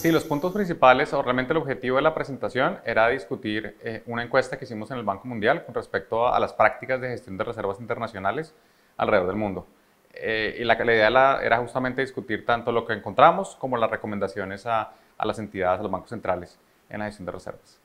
Sí, los puntos principales o realmente el objetivo de la presentación era discutir eh, una encuesta que hicimos en el Banco Mundial con respecto a, las prácticas de gestión de reservas internacionales alrededor del mundo. Eh, y la, idea era justamente discutir tanto lo que encontramos como las recomendaciones a, a las entidades, a los bancos centrales en la gestión de reservas.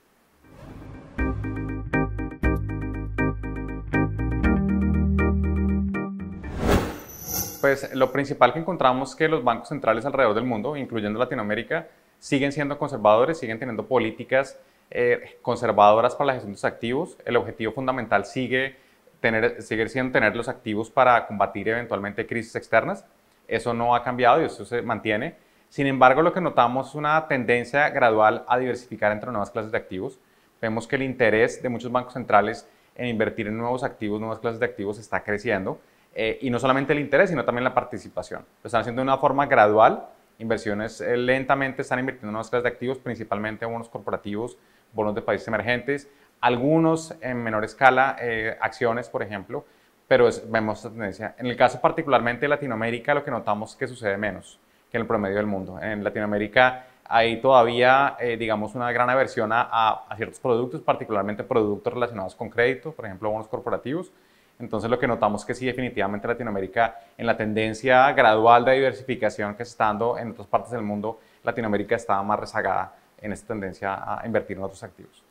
Pues lo principal que encontramos es que los bancos centrales alrededor del mundo, incluyendo Latinoamérica, siguen siendo conservadores, siguen teniendo políticas eh, conservadoras para la gestión de sus activos. El objetivo fundamental sigue, tener, sigue siendo tener los activos para combatir eventualmente crisis externas. Eso no ha cambiado y eso se mantiene. Sin embargo, lo que notamos es una tendencia gradual a diversificar entre nuevas clases de activos. Vemos que el interés de muchos bancos centrales en invertir en nuevos activos, nuevas clases de activos, está creciendo. Eh, y no solamente el interés, sino también la participación. Lo están haciendo de una forma gradual, inversiones eh, lentamente están invirtiendo en nuestras clases de activos, principalmente bonos corporativos, bonos de países emergentes, algunos en menor escala, eh, acciones, por ejemplo, pero vemos esta tendencia. En el caso particularmente de Latinoamérica, lo que notamos es que sucede menos que en el promedio del mundo. En Latinoamérica hay todavía, eh, digamos, una gran aversión a, ciertos productos, particularmente productos relacionados con crédito, por ejemplo, bonos corporativos, entonces lo que notamos que sí, definitivamente Latinoamérica en la tendencia gradual de diversificación que se está en otras partes del mundo, Latinoamérica estaba más rezagada en esta tendencia a invertir en otros activos.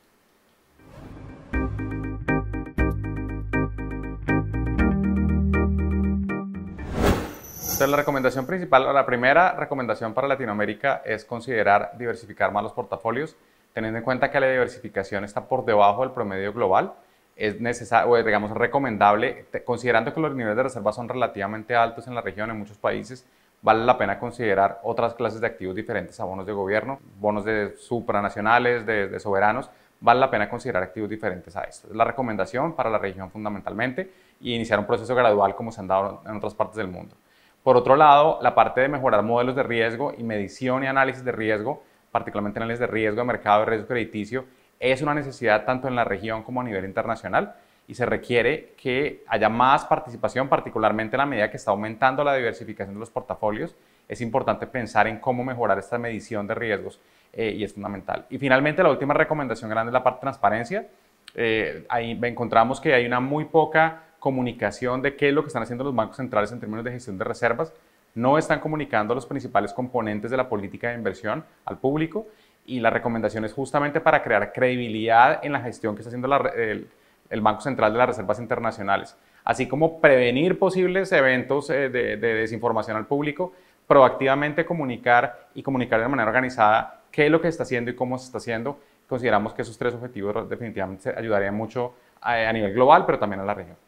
Entonces la recomendación principal, la primera recomendación para Latinoamérica es considerar diversificar más los portafolios, teniendo en cuenta que la diversificación está por debajo del promedio global es necesario, o digamos, recomendable, considerando que los niveles de reserva son relativamente altos en la región, en muchos países, vale la pena considerar otras clases de activos diferentes a bonos de gobierno, bonos de supranacionales, de, soberanos, vale la pena considerar activos diferentes a esto. Es la recomendación para la región fundamentalmente y iniciar un proceso gradual como se han dado en otras partes del mundo. Por otro lado, la parte de mejorar modelos de riesgo y medición y análisis de riesgo, particularmente análisis de riesgo de mercado de riesgo crediticio, es una necesidad tanto en la región como a nivel internacional y se requiere que haya más participación, particularmente en la medida que está aumentando la diversificación de los portafolios. Es importante pensar en cómo mejorar esta medición de riesgos eh, y es fundamental. Y finalmente, la última recomendación grande es la parte de transparencia. Eh, ahí encontramos que hay una muy poca comunicación de qué es lo que están haciendo los bancos centrales en términos de gestión de reservas. No están comunicando los principales componentes de la política de inversión al público y la recomendación es justamente para crear credibilidad en la gestión que está haciendo el, Banco Central de las Reservas Internacionales, así como prevenir posibles eventos eh, de, desinformación al público, proactivamente comunicar y comunicar de manera organizada qué es lo que está haciendo y cómo se está haciendo. Consideramos que esos tres objetivos definitivamente ayudarían mucho a nivel global, pero también a la región.